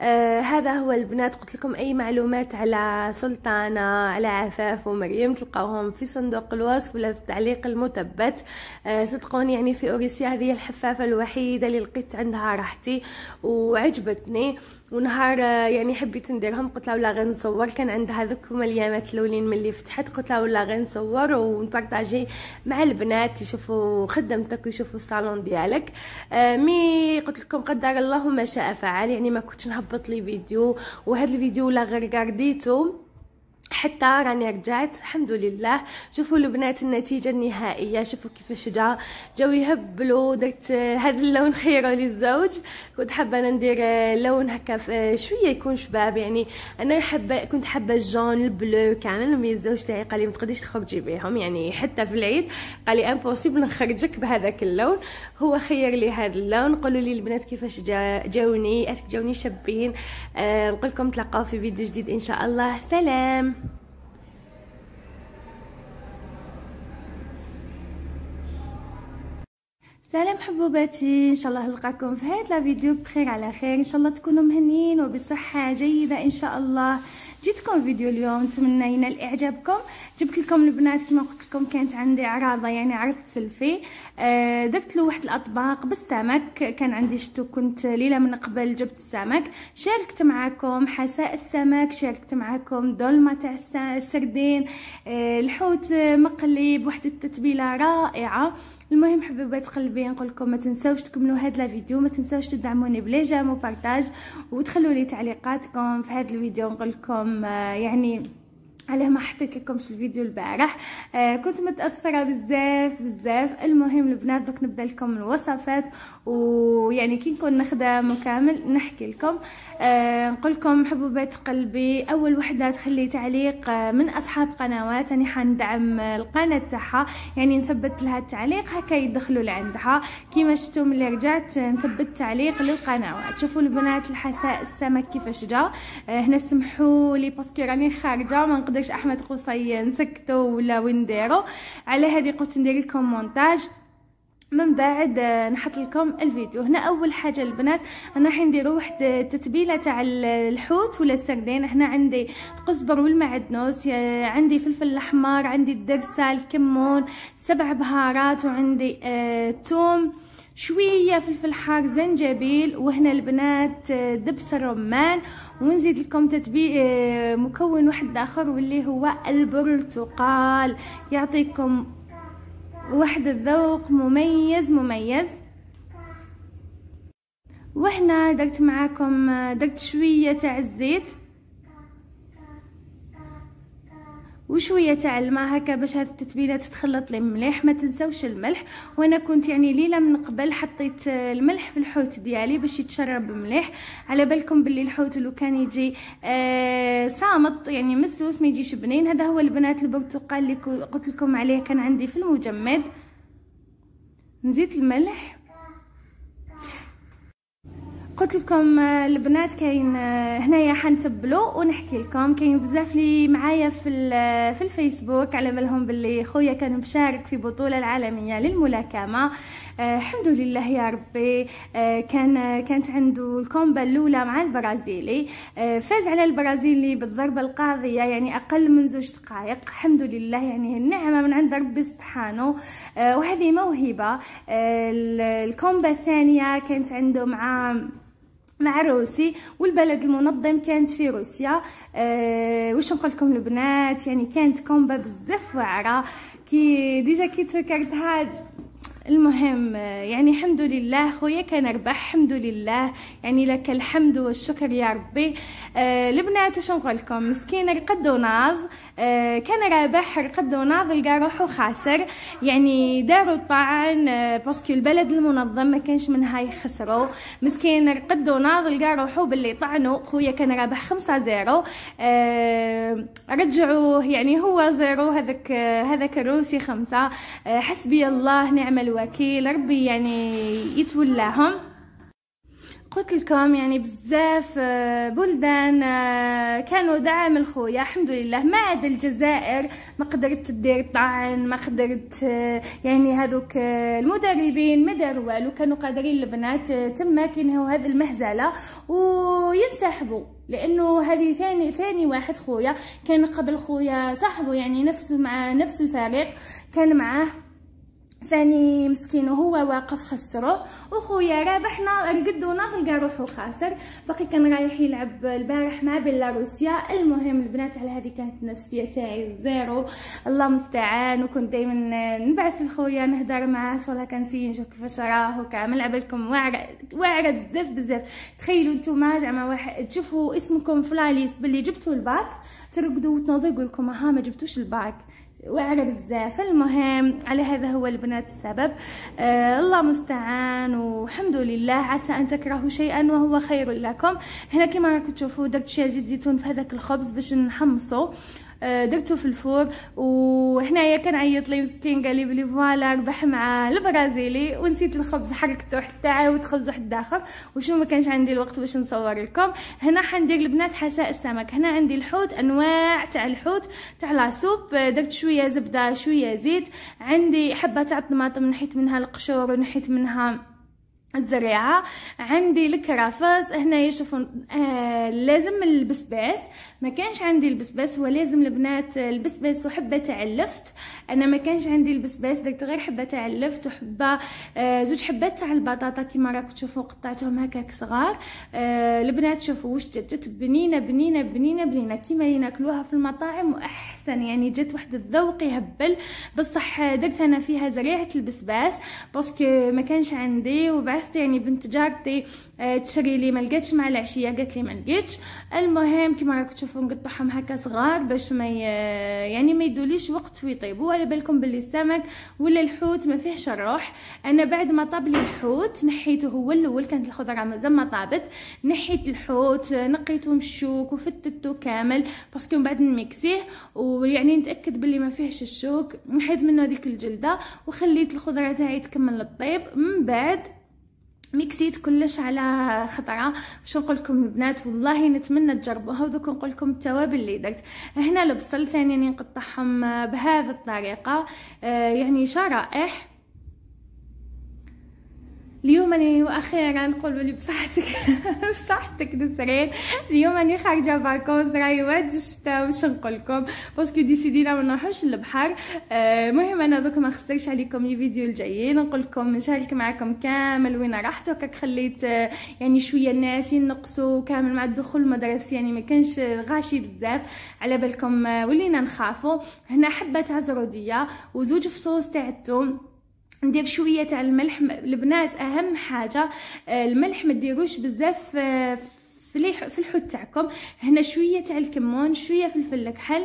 آه هذا هو البنات قلت لكم اي معلومات على سلطانة على عفاف ومريم تلقاوهم في صندوق الوصف ولا في التعليق المثبت آه صدقوني يعني في اوريسيا هذه الحفافة الوحيدة اللي لقيت عندها راحتي وعجبتني ونهار آه يعني حبيت نديرهم قلت لها ولا غنصور كان عندها ذوك هما اليامات الاولين ملي فتحت قلت لها ولا غنصور ونبارطاجي مع البنات يشوفوا خدمتك ويشوفوا الصالون ديالك آه مي قلت لكم قدر الله ما شاء فعل يعني ما كنتش حبط لي فيديو وهذا الفيديو لا غير كارديتو حتى راني رجعت الحمد لله شوفوا البنات النتيجه النهائيه شوفوا كيفاش جا جاو يهبلوا درت هذا اللون خيره للزوج كنت حابه ندير لون هكا شويه يكون شباب يعني انا حابه كنت حابه الجون البلو كامل مي الزوج تاعي قال لي ما تقدريش تخرجي بهم يعني حتى في العيد قال لي امبوسيبل نخرجك بهذاك اللون هو خير لي هذا اللون قولوا لي البنات كيفاش جا جاوني جاوني شابين أه نقول لكم تلقاو في فيديو جديد ان شاء الله سلام سلام حبوباتي ان شاء الله نلقاكم في هاد الفيديو بخير على خير ان شاء الله تكونوا مهنيين وبصحه جيده ان شاء الله جيتكم فيديو اليوم نتمنى ينال اعجابكم جبت لكم البنات كما قلت لكم كانت عندي عراضه يعني عرفت سلفي درت آه، له واحد الاطباق بالسمك كان عندي شتو كنت ليله من قبل جبت السمك شاركت معكم حساء السمك شاركت معكم دولمه تاع السردين آه، الحوت مقلي بواحد التتبيله رائعه المهم حبيبات قلبي نقول لكم ما تنساوش تكملوا هذا الفيديو ما تنساوش تدعموني بلي جام وبارطاج وتخلوا لي تعليقاتكم في هذا الفيديو نقول لكم لهم يعني علاه ما حطيت لكمش الفيديو البارح آه كنت متاثره بزاف بزاف المهم البنات دوك نبدا لكم الوصفات ويعني كي نكون نخدم كامل نحكي لكم آه نقول لكم حبوبات قلبي اول وحده تخلي تعليق آه، من اصحاب قنوات انا حندعم القناه تاعها يعني نثبت لها التعليق هكا يدخلوا لعندها كيما شفتوا ملي رجعت آه، نثبت تعليق للقنوات شوفوا البنات الحساء السمك كيفاش جا آه هنا سمحوا لي باسكو راني خارجه ما نقدر نقدرش احمد قصي نسكتو ولا وين نديرو على هذه قلت ندير لكم مونتاج من بعد آه، نحط لكم الفيديو هنا اول حاجه البنات انا راح نديرو واحد التتبيله آه، تاع الحوت ولا السردين هنا عندي القزبر والمعدنوس عندي فلفل الاحمر عندي الدرسه الكمون سبع بهارات وعندي الثوم آه شويه فلفل حار زنجبيل وهنا البنات آه، دبس الرمان ونزيد لكم تتبي آه، مكون واحد اخر واللي هو البرتقال يعطيكم واحد الذوق مميز مميز وهنا درت معاكم آه، درت شويه تاع الزيت وشويه تاع الماء هكا باش هاد التتبيله تتخلط لي مليح ما تنساوش الملح وانا كنت يعني ليله من قبل حطيت الملح في الحوت ديالي باش يتشرب مليح على بالكم باللي الحوت لو كان يجي آه يعني مسوس ما يجيش بنين هذا هو البنات البرتقال اللي قلت لكم عليه كان عندي في المجمد نزيد الملح قلت لكم آه، البنات كاين آه، هنايا حنتبلو ونحكي لكم كاين بزاف لي معايا في آه، في الفيسبوك على بالهم باللي خويا كان مشارك في بطوله العالميه للملاكمه الحمد لله يا ربي كان كانت عنده الكومبا الاولى مع البرازيلي فاز على البرازيلي بالضربه القاضيه يعني اقل من زوج دقائق الحمد لله يعني النعمه من عند ربي سبحانه وهذه موهبه الكومبا الثانيه كانت عنده مع مع روسي والبلد المنظم كانت في روسيا أه واش نقول لكم البنات يعني كانت كومبا بزاف واعره كي ديجا كي تذكرتها المهم آه، يعني الحمد لله خويا كان ربح الحمد لله يعني لك الحمد والشكر يا ربي أه البنات واش نقول لكم مسكين رقد وناض آه، كان رابح رقد وناضل قا روحو خاسر يعني داروا الطعن آه، باسكو البلد المنظم ما كانش منها يخسروا مسكين رقد وناضل قا روحو باللي طعنوا خويا كان رابح خمسة زيرو آه، رجعوه يعني هو زيرو هذاك هذاك الروسي خمسة حسبي الله نعم الوكيل ربي يعني يتولاهم قلت لكم يعني بزاف آه، بلدان آه، كانوا دعم الخويا الحمد لله ما عاد الجزائر ما قدرت دير طعن ما قدرت آه، يعني هذوك المدربين ما داروا والو كانوا قادرين البنات تما ينهوا هذه المهزله وينسحبوا لانه هذه ثاني ثاني واحد خويا كان قبل خويا صاحبه يعني نفس مع نفس الفريق كان معاه ثاني مسكين وهو واقف خسرو وخويا رابحنا رقدونا نلقى روحو خاسر باقي كان رايح يلعب البارح مع بيلاروسيا المهم البنات على هذه كانت نفسيه تاعي زيرو الله مستعان وكنت دائما نبعث لخويا نهدر معاه شغل سي نشوف كيفاش راهو كامل عبالكم واعره واعره بزاف بزاف تخيلوا نتوما زعما واحد تشوفوا اسمكم في لا ليست باللي جبتوا الباك ترقدوا وتنوضوا يقول لكم ها ما جبتوش الباك واعره بزاف المهم على هذا هو البنات السبب آه الله مستعان والحمد لله عسى ان تكرهوا شيئا وهو خير لكم هنا كما راكم تشوفوا درت شويه زيت زيتون في هذاك الخبز باش نحمصو آه، درتو في الفور وهنايا كان عيط لي مسكين قال لي بلي فوالا ربح مع البرازيلي ونسيت الخبز حركته حتى عاود خبز واحد اخر وشنو ما كانش عندي الوقت باش نصور لكم هنا حندير البنات حساء السمك هنا عندي الحوت انواع تاع الحوت تاع لاسوب آه، درت شويه زبده شويه زيت عندي حبه تاع الطماطم نحيت منها القشور ونحيت منها الزريعه عندي الكرافس هنايا شوفوا آه لازم البسباس ما كانش عندي البسباس هو لازم البنات البسباس وحبه تاع اللفت انا ما كانش عندي البسباس درت غير حبه تاع اللفت وحبه آه، زوج حبات تاع البطاطا كيما راكم تشوفوا قطعتهم هكاك صغار آه، البنات شوفوا واش جات جات بنينه بنينه بنينه بنينه كيما ناكلوها في المطاعم واحسن يعني جات واحد الذوق يهبل بصح درت انا فيها زريعه البسباس باسكو ما كانش عندي وبعثت يعني بنت جارتي آه، تشري لي ما لقيتش مع العشيه قالت لي ما لقيتش المهم كما راكم تشوفوا نقطعهم هكا صغار باش ما يعني ما يدوليش وقت ويطيبوا على بالكم باللي السمك ولا الحوت ما فيهش الروح انا بعد ما طاب لي الحوت نحيته هو الاول كانت الخضره مازال ما طابت نحيت الحوت نقيته الشوك وفتته كامل باسكو من بعد نميكسيه ويعني نتاكد باللي ما فيهش الشوك نحيت منه هذيك الجلده وخليت الخضره تاعي تكمل الطيب من بعد ميكسيت كلش على خطره وش نقول لكم البنات والله نتمنى تجربوها ودوك نقول لكم التوابل اللي درت هنا البصل ثاني يعني نقطعهم بهذه الطريقه آه، يعني شرائح اليوم أنا وأخيرا قولوا لي بصحتك [LAUGHS] بصحتك نسرين اليوم أنا خارجة فاكونس راهي واد الشتا واش نقولكم باسكو ديسيدينا ما نروحوش للبحر المهم آه، أنا دوك ما نخسرش عليكم لي فيديو الجايين نقولكم نشارك معكم كامل وين رحت وكاك خليت آه، يعني شوية الناس ينقصوا كامل مع الدخول المدرسي يعني ما كانش غاشي بزاف على بالكم آه، ولينا نخافوا هنا حبة عزرودية وزوج فصوص تاع التوم ندير شويه تاع الملح البنات اهم حاجه آه، الملح ما ديروش بزاف آه، في الحوت تاعكم هنا شويه تاع الكمون شويه فلفل الكحل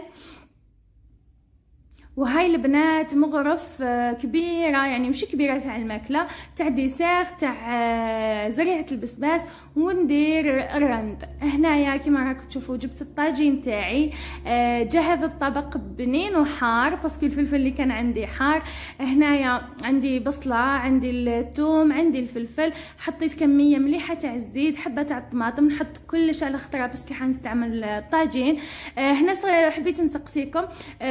وهاي البنات مغرف آه، كبيرة يعني مش كبيرة تاع الماكلة تاع ديسير تاع آه، زريعة البسباس وندير الرند هنايا كما راكم تشوفوا جبت الطاجين تاعي آه، جهز الطبق بنين وحار باسكو الفلفل اللي كان عندي حار هنايا عندي بصلة عندي الثوم عندي الفلفل حطيت كمية مليحة تاع الزيت حبة تاع الطماطم نحط كلش على خطرة باسكو حنستعمل الطاجين هنا حبيت نسقسيكم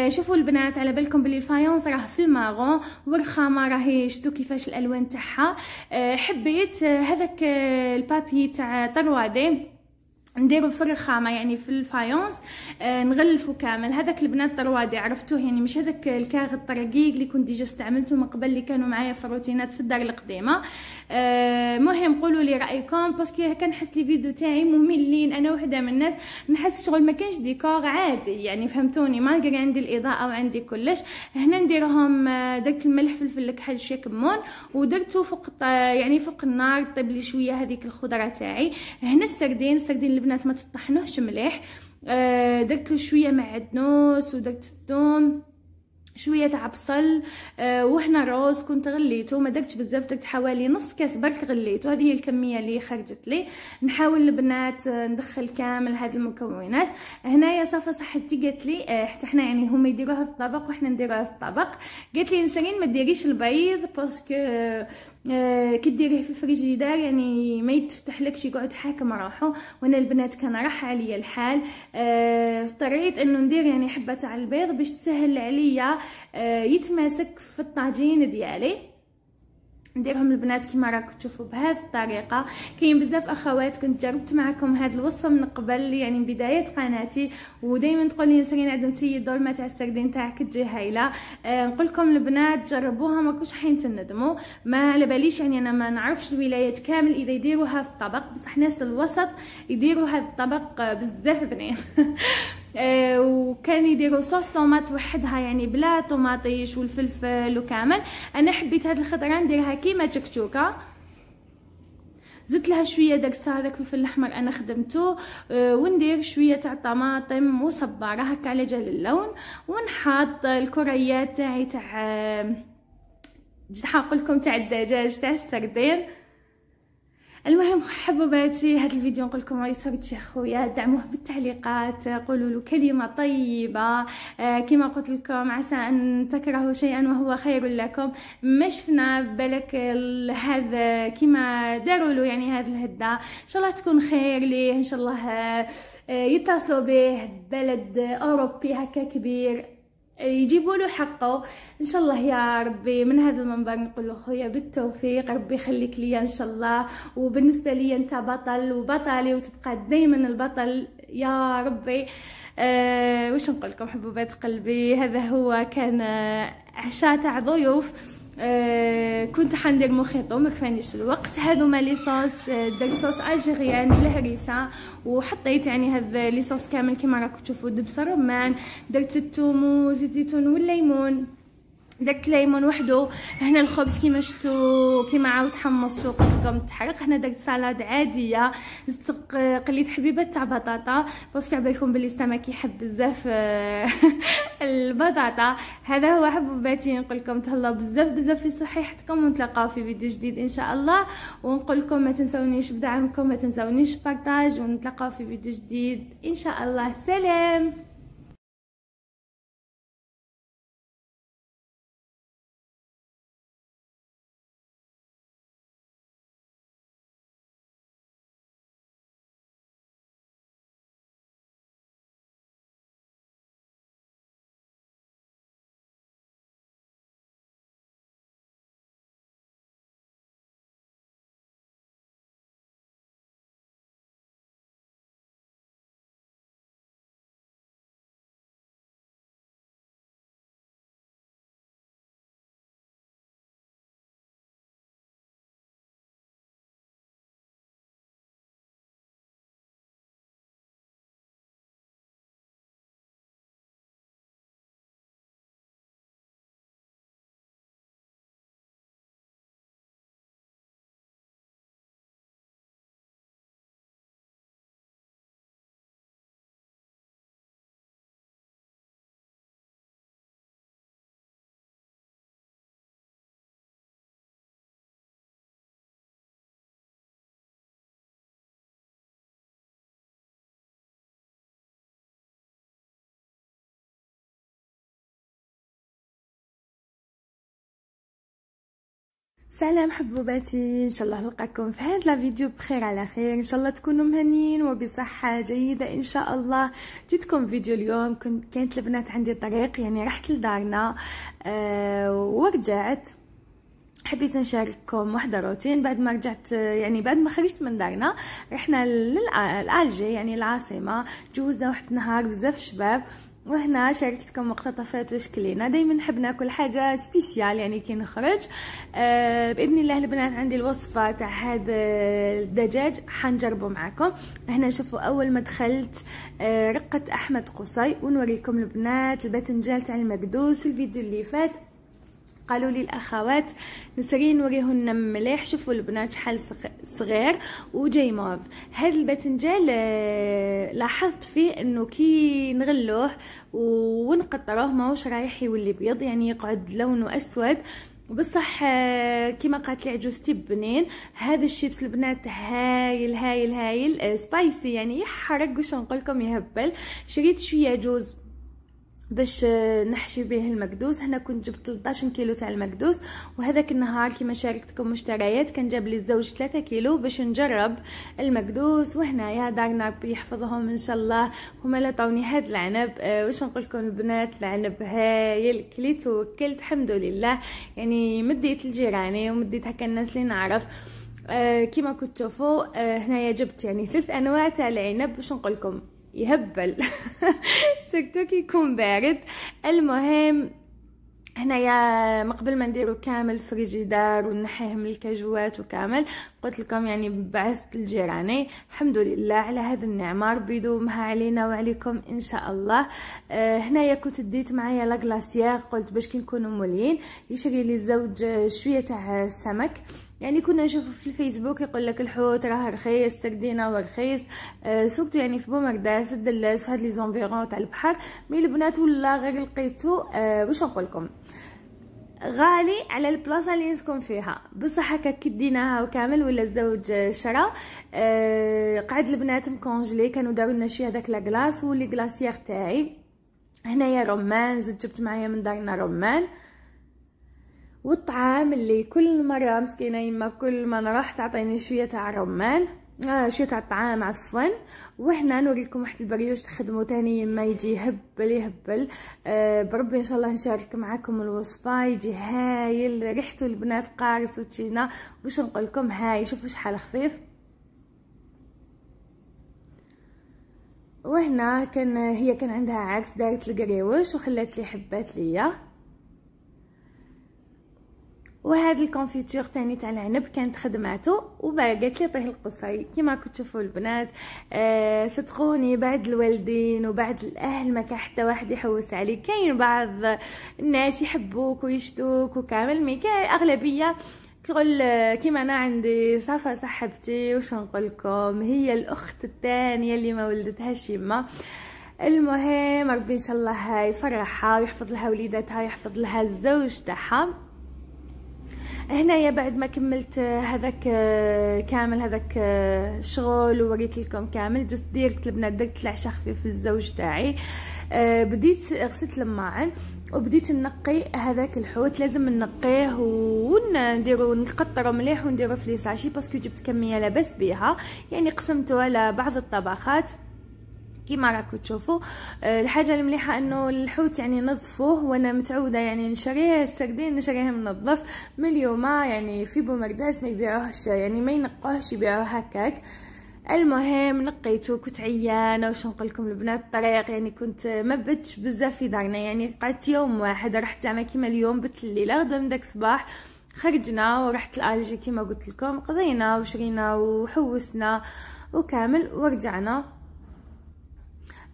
شوفوا البنات على على بالكم بلي الفايونس راه في الماغون والخامه راهي شتو كيفاش الالوان تاعها آه، حبيت آه، هذاك آه، البابي تاع طروادي دي نديرو في الرخامه يعني في الفايونس آه، نغلفو كامل هذاك البنات طروادي عرفتوه يعني مش هذاك الكاغ الطرقيق اللي كنت ديجا استعملته من قبل اللي كانوا معايا في الروتينات في الدار القديمه آه، مهم قولوا لي رايكم باسكو كنحس لي فيديو تاعي مملين انا وحده من الناس نحس شغل ما كانش ديكور عادي يعني فهمتوني مالغري عندي الاضاءه وعندي كلش هنا نديرهم آه، درت الملح فلفل الكحل شويه كمون ودرتو فوق يعني فوق النار طيب لي شويه هذيك الخضره تاعي هنا السردين السردين البنات ما تطحنوهش مليح آه درت له شويه معدنوس ودرت الثوم شويه تاع بصل آه وهنا روز كنت غليته ما درتش بزاف درت حوالي نص كاس برك غليته هذه هي الكميه اللي خرجت لي نحاول البنات آه، ندخل كامل هاد المكونات هنايا صافا صاحبتي قالت لي آه، حتى حنا يعني هما يديروها في الطبق وحنا نديروها في الطبق قالت لي نسرين ما ديريش البيض باسكو آه، آه، كديريه في الفريجيدار يعني ما شي يقعد حاكم روحه وانا البنات كان راح عليا الحال آه، اضطريت انه ندير يعني حبه تاع البيض باش تسهل عليا آه، يتماسك في الطاجين ديالي نديرهم البنات كما راكم تشوفوا بهذه الطريقه كاين بزاف اخوات كنت جربت معكم هذه الوصفه من قبل يعني من بدايه قناتي ودائما تقول لي نسرين عاد نسيي ما تاع السردين تاعك تجي هايله آه نقول لكم البنات جربوها ماكوش حين تندموا ما على باليش يعني انا ما نعرفش الولايات كامل اذا يديروا هذا الطبق بصح ناس الوسط يديروا هذا الطبق آه، بزاف بنين [LAUGHS] آه، وكان يديروا صوص طوماط وحدها يعني بلا طوماطيش والفلفل وكامل انا حبيت هاد الخضره نديرها كيما تكتوكه زدت لها شويه داك هذاك الفلفل الاحمر انا خدمته آه، وندير شويه تاع طماطم وصباره هكا على جال اللون ونحط الكريات تاعي تاع آه، جيت حنقول لكم تاع الدجاج تاع السردين المهم حبوباتي هذا الفيديو نقول لكم عيطوا قلت خويا دعموه بالتعليقات قولوا له كلمه طيبه آه، كما قلت لكم عسى ان تكرهوا شيئا وهو خير لكم ما شفنا بالك هذا كما داروا له يعني هذا الهده ان شاء الله تكون خير ليه ان شاء الله آه، يتصلوا به بلد اوروبي هكا كبير يجيبوا له حقه ان شاء الله يا ربي من هذا المنبر نقول له خويا بالتوفيق ربي يخليك ليا ان شاء الله وبالنسبه ليا انت بطل وبطلي وتبقى دائما البطل يا ربي أه وش نقول لكم حبوبات قلبي هذا هو كان عشاء تاع ضيوف آه كنت حندير مخيطو ما كفانيش الوقت هادو ما صوص درت صوص الجيريان بالهريسه وحطيت يعني هاد صوص كامل كما راكم تشوفوا دبس رمان درت الثوم وزيت الزيتون والليمون داك الليمون وحده هنا الخبز كيما شفتوا كيما عاود حمصتو قلت تحرق هنا داك السلطه عاديه زدت قليت حبيبات تاع بطاطا باسكو عبالكم بلي السمك كيحب بزاف آه، [LAUGHS] البطاطا هذا هو حبوباتي نقول لكم تهلاو بزاف بزاف في صحيحتكم ونتلاقاو في فيديو جديد ان شاء الله ونقول لكم ما تنسونيش بدعمكم ما تنسونيش بارطاج ونتلاقاو في فيديو جديد ان شاء الله سلام سلام حبوباتي ان شاء الله نلقاكم في هاد لا فيديو بخير على خير ان شاء الله تكونوا مهنيين وبصحه جيده ان شاء الله جيتكم فيديو اليوم كنت كانت البنات عندي طريق يعني رحت لدارنا آه ورجعت حبيت نشارككم واحدة روتين بعد ما رجعت يعني بعد ما خرجت من دارنا رحنا للألجي يعني العاصمة جوزنا واحد النهار بزاف شباب وهنا شاركتكم مقتطفات واش كلينا دائما نحب ناكل حاجه سبيسيال يعني كي نخرج آه باذن الله البنات عندي الوصفه تاع هذا آه، الدجاج حنجربه معاكم هنا شوفوا اول ما دخلت آه رقه احمد قصي ونوريكم البنات الباذنجان تاع المكدوس الفيديو اللي فات قالوا لي الاخوات نسرين نوريهن مليح شوفوا البنات شحال صغير وجاي موف هذا الباذنجان آه، لاحظت فيه انه كي نغلوه ونقطروه ماهوش رايح يولي بيض يعني يقعد لونه اسود بصح آه، كما قالت لي عجوزتي بنين هذا الشيبس البنات هايل هايل هايل سبايسي آه، يعني يحرق واش نقول لكم يهبل شريت شويه جوز باش آه، نحشي به المكدوس هنا كنت جبت 13 كيلو تاع المكدوس وهذاك النهار كما شاركتكم مشتريات كان جاب لي الزوج 3 كيلو باش نجرب المكدوس وهنايا دارنا ربي يحفظهم ان شاء الله هما لا عطوني هاد العنب أه واش نقول لكم البنات العنب هايل كليت وكلت الحمد لله يعني مديت لجيراني ومديت هكا الناس اللي نعرف أه كما كنت تشوفوا أه هنايا جبت يعني ثلاث انواع تاع العنب باش نقول لكم يهبل سكتوكي يكون بارد المهم هنايا مقبل ما نديرو كامل فريجيدار ونحيه من الكاجوات وكامل قلت لكم يعني بعثت الجيراني الحمد لله على هذا النعمه ربي يدومها علينا وعليكم ان شاء الله آه هنايا كنت ديت معايا لا غلاسيير قلت باش كي نكونوا مولين يشري لي الزوج آه، شويه تاع السمك يعني كنا نشوفو في الفيسبوك يقول لك الحوت راه رخيص تردينا ورخيص آه سوقت يعني في بومرداس الدلاس هاد لي زونفيرون تاع البحر مي البنات ولا غير لقيتو آه واش نقول لكم غالي على البلاصة اللي نسكن فيها بصح هكا كديناها وكامل ولا الزوج شرا أه قعد البنات مكونجلي كانوا داروا لنا شويه داك لاكلاص ولي كلاصيير تاعي هنايا رمان زدت جبت معايا من دارنا رمان والطعام اللي كل مره مسكينه يما كل ما نروح تعطيني شويه تاع رمان آه، شو تاع الطعام عفوا وهنا نوريكم واحد البريوش تخدمو تاني ما يجي يهبل يهبل أه بربي ان شاء الله نشارك معاكم الوصفه يجي هايل ريحته البنات قارص وتشينا واش نقول لكم هاي شوفوا شحال خفيف وهنا كان هي كان عندها عكس دارت القريوش وخلات لي حبات ليا وهذا الكونفيتور تاني تاع العنب كانت خدماتو وباقات لي طيه القصي كيما راكم تشوفوا البنات آه صدقوني بعد الوالدين وبعد الاهل ما كان حتى واحد يحوس عليك كاين بعض الناس يحبوك ويشتوك وكامل مي اغلبيه تقول آه، كيما انا عندي صفا صاحبتي واش نقول لكم هي الاخت الثانيه اللي ما ولدتهاش يما المهم ربي ان شاء الله يفرحها ويحفظ لها وليداتها ويحفظ لها الزوج تاعها هنايا بعد ما كملت هذاك آه، كامل هذاك الشغل آه، ووريت لكم كامل جست ديرت البنات درت العشاء خفيف للزوج تاعي آه، بديت غسلت الماعن وبديت ننقي هذاك الحوت لازم ننقيه ونديرو نقطرو مليح ونديرو في لي ساشي باسكو جبت كميه لاباس بيها يعني قسمته على بعض الطبخات كيما راكم تشوفوا آه، الحاجه المليحه انه الحوت يعني نظفوه وانا متعوده يعني نشريه السردين نشريه منظف من اليوم يعني في بومرداس ما يبيعوهش يعني ما ينقوهش يبيعوه هكاك المهم نقيته كنت عيانه واش نقول لكم البنات الطريق يعني كنت ما بدتش بزاف في دارنا يعني قعدت يوم واحد رحت زعما كيما اليوم بت الليله غدا من داك الصباح خرجنا ورحت لالجي كيما قلت لكم قضينا وشرينا وحوسنا وكامل ورجعنا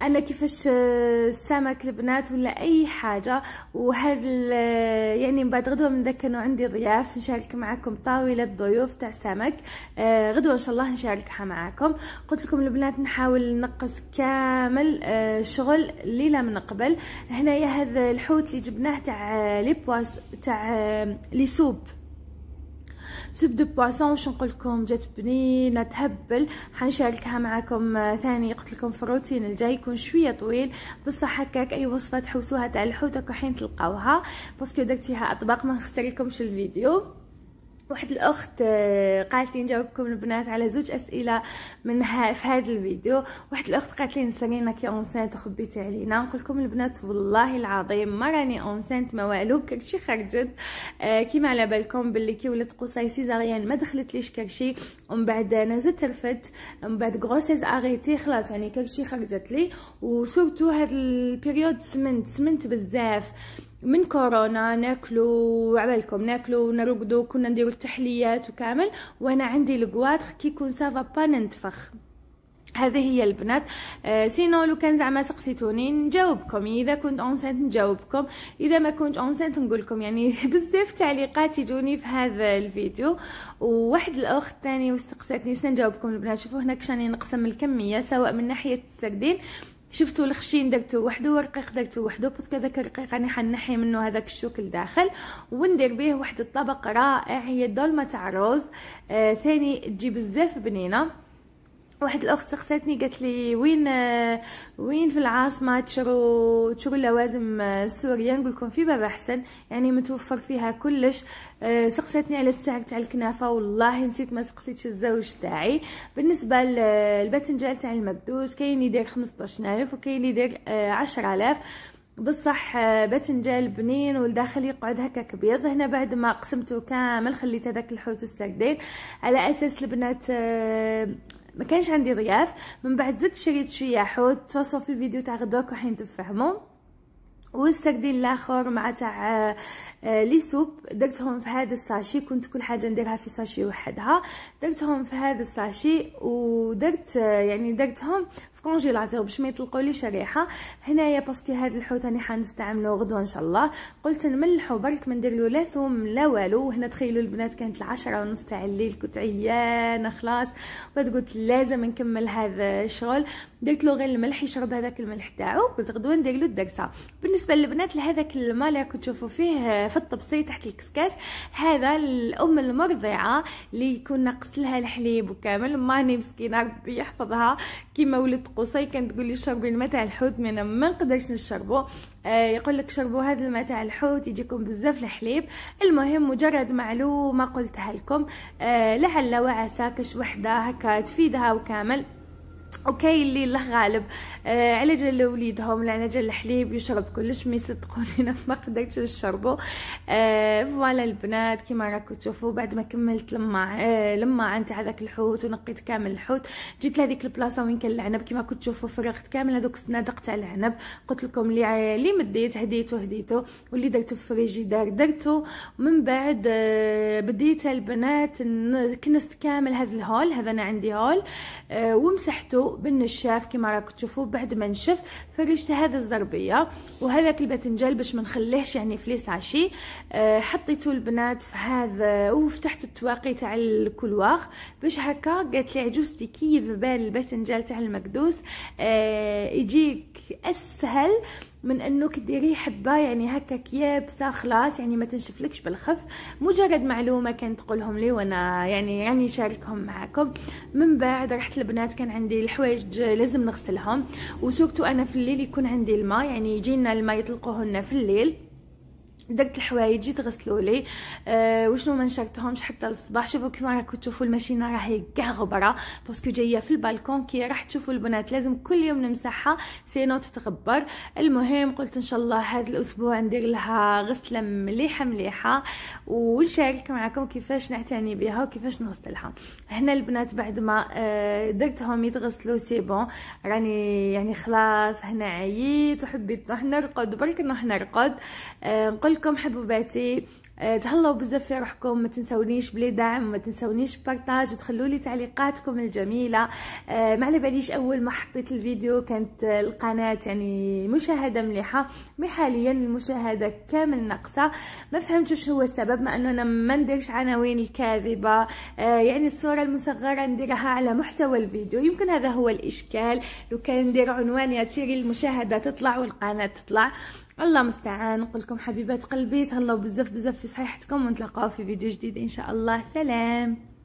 انا كيفاش السمك آه، البنات ولا اي حاجه وهاد آه، يعني من بعد غدوه من ذاك كانوا عندي ضياف نشارك معكم طاوله ضيوف تاع سمك آه، غدوه ان شاء الله نشاركها معكم قلت لكم البنات نحاول نقص كامل شغل ليله من قبل هنايا هذا الحوت اللي جبناه تاع لي بواس تاع لي سوب سوب دو بواسون نقول نقولكم جات بنينه تهبل حنشاركها معكم آه، ثاني قلت لكم في الروتين الجاي يكون شويه طويل بصح هكاك اي وصفه تحوسوها تاع الحوت راكو حين تلقاوها باسكو درتيها اطباق ما نخسر لكمش الفيديو واحد الاخت آه، قالت لي نجاوبكم البنات على زوج اسئله من في هذا الفيديو واحد الاخت قالت لي نسالينا كي اونسانت وخبيتي علينا نقول لكم البنات والله العظيم ما راني اونسانت ما والو كلشي خرجت آه كيما على بالكم باللي كي ولات قصاي سيزاريان ما ليش كلشي ومن بعد نزلت رفدت من بعد غروسيز اريتي خلاص يعني كلشي خرجت لي وسورتو هاد البيريود سمنت سمنت بزاف من كورونا ناكلو عبالكم ناكلو ونرقدو كنا نديرو التحليات وكامل وانا عندي الكواتر كيكون سافا با ننتفخ هذه هي البنات آه، سينو لو كان زعما سقسيتوني نجاوبكم اذا كنت اونسنت نجاوبكم اذا ما كنت اونسنت نقول لكم يعني [LAUGHS] بزاف تعليقات يجوني في هذا الفيديو وواحد الاخت ثاني واستقساتني سنجاوبكم البنات شوفوا هنا كشاني نقسم الكميه سواء من ناحيه السردين شفتوا الخشين درتو وحده والرقيق درتو وحده باسكو هذاك الرقيق راني حنحي منه هذاك الشوك داخل وندير به واحد الطبق رائع هي الدولمه تاع الروز آه ثاني تجي بزاف بنينه واحد الاخت سقساتني قالت لي وين وين في العاصمه تشرو تشرو اللوازم السوريه نقول لكم في بابا حسن يعني متوفر فيها كلش أه، سقساتني على السعر تاع الكنافه والله نسيت ما سقسيتش الزوج تاعي بالنسبه للباذنجان تاع المكدوس كاين يدير 15000 وكاين يدير 10000 أه، بصح أه، باذنجان بنين والداخل يقعد هكاك كبير هنا بعد ما قسمته كامل خليت هذاك الحوت والسردين على اساس البنات ما كانش عندي ضياف من بعد زدت شريت شويه حوت توصل في الفيديو تاع غدوك راح تفهموا والسردين الاخر مع تاع آه، آه، لي سوب درتهم في هذا الساشي كنت كل حاجه نديرها في ساشي وحدها درتهم في هذا الساشي ودرت آه، يعني درتهم كونجيلاتير باش ما يطلقوليش ريحه هنايا باسكو هذا الحوت راني حنستعملو غدوه ان شاء الله قلت نملحو برك ما ندير له لا ثوم لا والو وهنا تخيلوا البنات كانت العشرة ونص تاع الليل كنت عيانه خلاص بعد قلت لازم نكمل هذا الشغل درت له غير الملح يشرب هذاك الملح تاعو قلت غدوه ندير له الدرسه بالنسبه للبنات لهذاك الماء اللي راكم تشوفوا فيه في الطبسي تحت الكسكاس هذا الام المرضعه اللي يكون ناقص لها الحليب وكامل ماني مسكينه ربي يحفظها كيما ولد قصي كانت تقول لي شربي الماء تاع الحوت ما ما نقدرش نشربو آه يقول لك شربوا هذا الماء تاع الحوت يجيكم بزاف الحليب المهم مجرد معلومه قلتها لكم آه لعل وعسى كش وحده هكا تفيدها وكامل وكاين اللي الله غالب آه على جال وليدهم لا على جال الحليب يشرب كلش ما يصدقوني [LAUGHS] ما قدرتش نشربو آه فوالا البنات كيما راكم تشوفوا بعد ما كملت لما آه لما عندي هذاك الحوت ونقيت كامل الحوت جيت لهذيك البلاصه وين كان العنب كيما كنت تشوفوا فرغت كامل هذوك الصنادق تاع العنب قلت لكم اللي اللي آه، مديت هديته هديته واللي درته في الفريجيدار درته من بعد آه بديت البنات كنست كامل هذا الهول هذا انا عندي هول آه ومسحته بالنشاف كما راكم تشوفوا بعد ما نشف فرشت هذا الزربيه وهذاك الباذنجان باش ما نخليهش يعني في ليساشي أه حطيته البنات في هذا وفتحت التواقي تاع الكلواغ باش هكا قالت لي عجوزتي كي يذبال الباذنجان تاع المكدوس أه يجيك اسهل من انه كديري حبه يعني هكا يابسه خلاص يعني ما تنشفلكش بالخف مجرد معلومه كانت تقولهم لي وانا يعني يعني شاركهم معاكم من بعد رحت البنات كان عندي الحوايج لازم نغسلهم وسورتو انا في الليل يكون عندي الماء يعني يجينا الماء يطلقوه لنا في الليل درت الحوايج جيت غسلوا لي أه وشنو ما نشرتهمش حتى الصباح شوفوا كيما راكم تشوفوا الماشينه راهي كاع غبره باسكو جايه في البالكون كي راح تشوفوا البنات لازم كل يوم نمسحها سينو تتغبر المهم قلت ان شاء الله هذا الاسبوع ندير لها غسله مليحه مليحه ونشارك معكم كيفاش نعتني بها وكيفاش نغسلها هنا البنات بعد ما آه، درتهم يتغسلوا سي بون راني يعني خلاص هنا عييت وحبيت نروح نرقد برك نروح نرقد أه نقول لكم حبوباتي آه، تهلاو بزاف في روحكم ما تنساونيش بلي دعم ما تنساونيش بارطاج وتخلوا لي تعليقاتكم الجميله آه، ما على باليش اول ما حطيت الفيديو كانت القناه يعني مشاهده مليحه مي حاليا المشاهده كامل ناقصه ما فهمتش هو السبب ما انه انا ما نديرش عناوين الكاذبه آه، يعني الصوره المصغره نديرها على محتوى الفيديو يمكن هذا هو الاشكال لو كان ندير عنوان يا تيري المشاهده تطلع والقناه تطلع الله مستعان نقول لكم حبيبات قلبي تهلاو بزاف بزاف في صحيحتكم ونتلاقاو في فيديو جديد ان شاء الله سلام